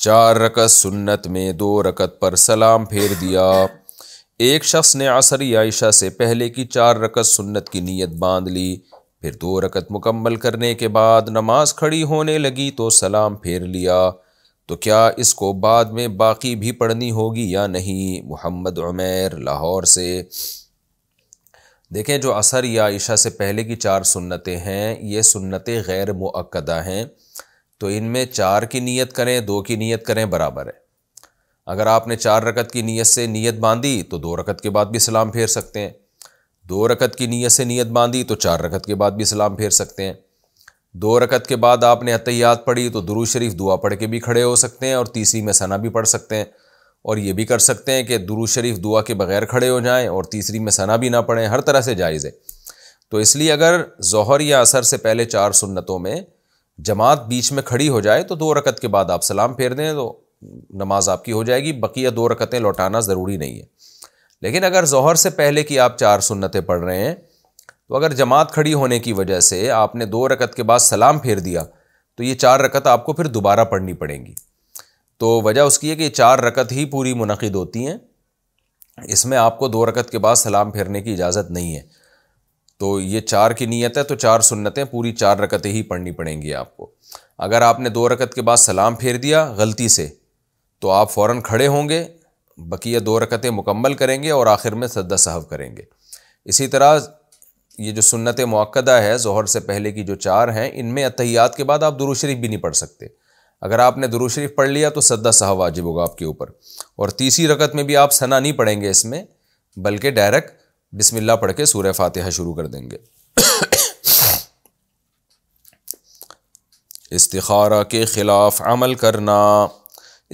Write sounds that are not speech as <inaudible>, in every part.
चार रकत सुन्नत में दो रकत पर सलाम फेर दिया एक शख्स ने असर आयशा से पहले की चार रकत सुन्नत की नीयत बांध ली फिर दो रकत मुकम्मल करने के बाद नमाज खड़ी होने लगी तो सलाम फेर लिया तो क्या इसको बाद में बाकी भी पढ़नी होगी या नहीं मोहम्मद उमैर लाहौर से देखें जो असर या ईशा से पहले की चार सुन्नतें हैं ये सुन्नतें गैर मुक्दा हैं तो इनमें चार की नीयत करें दो की नीयत करें बराबर है अगर आपने चार रकत की नीयत से नीयत बांधी तो दो रकत के बाद भी सलाम फेर सकते हैं दो रकत की नीयत से नीयत बांधी तो चार रकत के बाद भी सलाम फेर सकते हैं दो रकत के बाद आपने अतियात पढ़ी तो दुरू शरीफ दुआ पढ़ के भी खड़े हो सकते हैं और तीसरी में सना भी पढ़ सकते हैं और ये भी कर सकते हैं कि दुरू शरीफ दुआ के बग़ैर खड़े हो जाएँ और तीसरी में सना भी ना पढ़ें हर तरह से जायज़ है तो इसलिए अगर जहर या असर से पहले चार सुन्नतों में जमात बीच में खड़ी हो जाए तो दो रकत के बाद आप सलाम फेर दें तो नमाज आपकी हो जाएगी बकिया दो रकतें लौटाना ज़रूरी नहीं है लेकिन अगर जहर से पहले की आप चार सुन्नतें पढ़ रहे हैं तो अगर जमात खड़ी होने की वजह से आपने दो रकत के बाद सलाम फेर दिया तो ये चार रकत आपको फिर दोबारा पढ़नी पड़ेंगी तो वजह उसकी है कि चार रकत ही पूरी मुनद होती हैं इसमें आपको दो रकत के बाद सलाम फेरने की इजाज़त नहीं है तो ये चार की नीयत है तो चार सुन्नतें पूरी चार रकतें ही पढ़नी पड़ेंगी आपको अगर आपने दो रकत के बाद सलाम फेर दिया गलती से तो आप फ़ौर खड़े होंगे बकी दो रकतें मुकम्मल करेंगे और आखिर में सद्दा साहब करेंगे इसी तरह ये जो सुन्नत मौक़दा है जहर से पहले की जो चार हैं इनमें अतहियात के बाद आप दुरुशरीफ शरीफ भी नहीं पढ़ सकते अगर आपने दुरुशरीफ पढ़ लिया तो सद्दा साहब वाजिब होगा आपके ऊपर और तीसरी रकत में भी आप सना नहीं पढ़ेंगे इसमें बल्कि डायरेक्ट बिस्मिल्लाह पढ़ के सूर्य फातिहा शुरू कर देंगे इस्तारा के ख़िलाफ़ अमल करना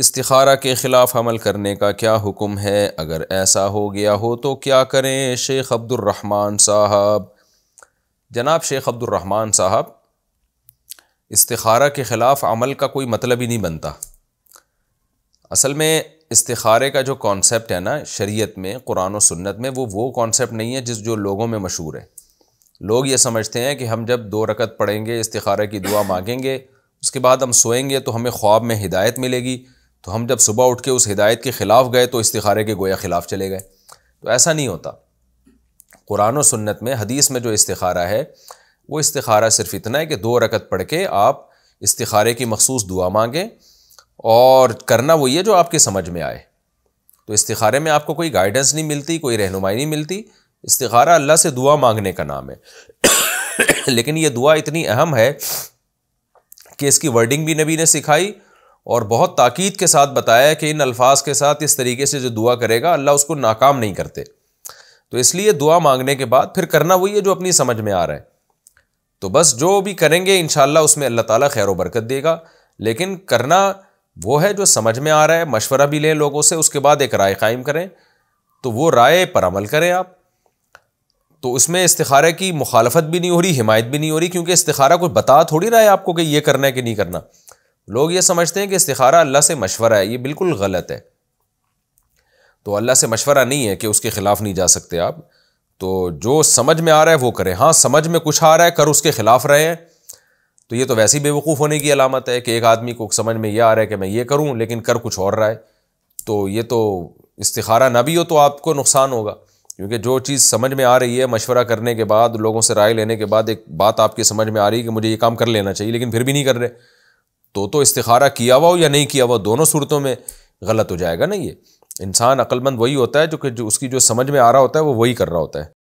इस्तारा के ख़िलाफ़ अमल करने का क्या हुक्म है अगर ऐसा हो गया हो तो क्या करें शेख अब्दुलरहमान साहब जनाब शेख अब्दुलरहमान साहब इस्तारा के ख़िलाफ़ अमल का कोई मतलब ही नहीं बनता असल में इस्तारे का जो कॉन्सेप्ट है ना शरीयत में कुरान और सुन्नत में वो वो कॉन्सेप्ट नहीं है जिस जो लोगों में मशहूर है लोग ये समझते हैं कि हम जब दो रकत पढ़ेंगे इस्तारे की दुआ मांगेंगे उसके बाद हम सोएंगे तो हमें ख्वाब में हिदायत मिलेगी तो हम जब सुबह उठ के उस हिदायत के ख़िलाफ़ गए तो इस्तारे के गोया ख़िलाफ़ चले गए तो ऐसा नहीं होता कुरान और सुन्नत में हदीस में जो इस्तारा है वो इस्तारा सिर्फ इतना है कि दो रकत पढ़ के आप इस्तारे की मखसूस दुआ मांगें और करना वही है जो आपके समझ में आए तो इस्तारे में आपको कोई गाइडेंस नहीं मिलती कोई रहनुमाई नहीं मिलती इस्तारा अल्लाह से दुआ मांगने का नाम है <coughs> लेकिन ये दुआ इतनी अहम है कि इसकी वर्डिंग भी नबी ने सिखाई और बहुत ताक़ीद के साथ बताया कि इन अल्फाज के साथ इस तरीके से जो दुआ करेगा अल्लाह उसको नाकाम नहीं करते तो इसलिए दुआ मांगने के बाद फिर करना वही है जो अपनी समझ में आ रहा है तो बस जो भी करेंगे इन उसमें अल्लाह ताला खैर बरकत देगा लेकिन करना वो है जो समझ में आ रहा है मशवरा भी लें लोगों से उसके बाद एक राय कायम करें तो वो राय पर अमल करें आप तो उसमें इस्तारे की मुखालफत भी नहीं हो रही हिमायत भी नहीं हो रही क्योंकि इस्तारा कुछ बता थोड़ी रहा है आपको कि ये करना है कि नहीं करना लोग ये समझते हैं कि इस्तारा अल्लाह से मशवरा है ये बिल्कुल गलत है तो अल्लाह से मशवरा नहीं है कि उसके ख़िलाफ़ नहीं जा सकते आप तो जो समझ में आ रहा है वो करें हाँ समझ में कुछ आ रहा है कर उसके ख़िलाफ़ रहें तो ये तो वैसे ही बेवकूफ़ होने की अलामत है कि एक आदमी को समझ में ये आ रहा है कि मैं ये करूँ लेकिन कर कुछ और रहा है तो ये तो इस्तारा ना भी हो तो आपको नुकसान होगा क्योंकि जो चीज़ समझ में आ रही है मशवरा करने के बाद लोगों से राय लेने के बाद एक बात आपकी समझ में आ रही है कि मुझे ये काम कर लेना चाहिए लेकिन फिर भी नहीं कर रहे तो तो इस्तारा किया हुआ हो या नहीं किया हुआ दोनों सूरतों में गलत हो जाएगा ना ये इंसान अक्लमंद वही होता है जो कि जो उसकी जो समझ में आ रहा होता है वो वही कर रहा होता है